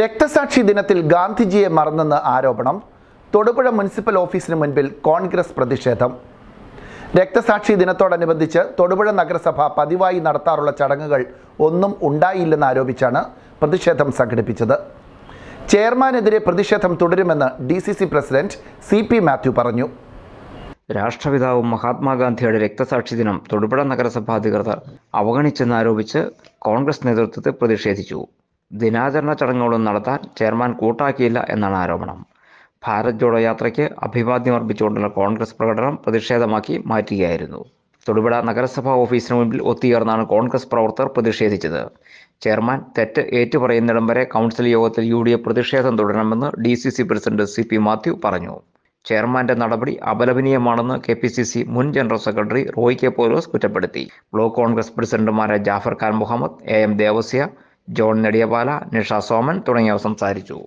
രക്തസാക്ഷി ദിനത്തിൽ ഗാന്ധിജിയെ മറന്നെന്ന് ആരോപണം തൊടുപുഴ മുനിസിപ്പൽ ഓഫീസിന് മുൻപിൽ കോൺഗ്രസ് പ്രതിഷേധം രക്തസാക്ഷി ദിനത്തോടനുബന്ധിച്ച് തൊടുപുഴ നഗരസഭ പതിവായി നടത്താറുള്ള ചടങ്ങുകൾ ഒന്നും ഉണ്ടായില്ലെന്ന് ആരോപിച്ചാണ് പ്രതിഷേധം സംഘടിപ്പിച്ചത് ചെയർമാനെതിരെ പ്രതിഷേധം തുടരുമെന്ന് D C C president C P Mathew പറഞ്ഞു രാഷ്ട്രപിതാവും മഹാത്മാഗാന്ധിയുടെ രക്തസാക്ഷി ദിനം തൊടുപുഴ നഗരസഭാ അധികൃതർ അവഗണിച്ചെന്നാരോപിച്ച് കോൺഗ്രസ് നേതൃത്വത്തെ പ്രതിഷേധിച്ചു ദിനാചരണ ചടങ്ങുകളും നടത്താൻ ചെയർമാൻ കൂട്ടാക്കിയില്ല എന്നാണ് ആരോപണം ഭാരത് ജോഡോ യാത്രയ്ക്ക് അഭിവാദ്യം അർപ്പിച്ചുകൊണ്ടുള്ള കോൺഗ്രസ് പ്രകടനം പ്രതിഷേധമാക്കി മാറ്റുകയായിരുന്നു തൊടുപുഴ നഗരസഭാ ഓഫീസിന് മുമ്പിൽ ഒത്തുചേർന്നാണ് കോൺഗ്രസ് പ്രവർത്തകർ പ്രതിഷേധിച്ചത് ചെയർമാൻ തെറ്റ് ഏറ്റുപറയുന്നിടം വരെ കൗൺസിൽ യോഗത്തിൽ യു ഡി എഫ് പ്രതിഷേധം തുടരണമെന്ന് D C C president C P Mathew പറഞ്ഞു ചെയർമാന്റെ നടപടി അപലപനീയമാണെന്ന് കെ പി സി സി മുൻ general secretary Roy K Paulose കുറ്റപ്പെടുത്തി ബ്ലോക്ക് കോൺഗ്രസ് പ്രസിഡന്റുമാരായ ജാഫർ ഖാൻ മുഹമ്മദ് എ എം ദേവസ്യ ജോൺ നെടിയപാല നിഷ സോമൻ തുടങ്ങിയവർ സംസാരിച്ചു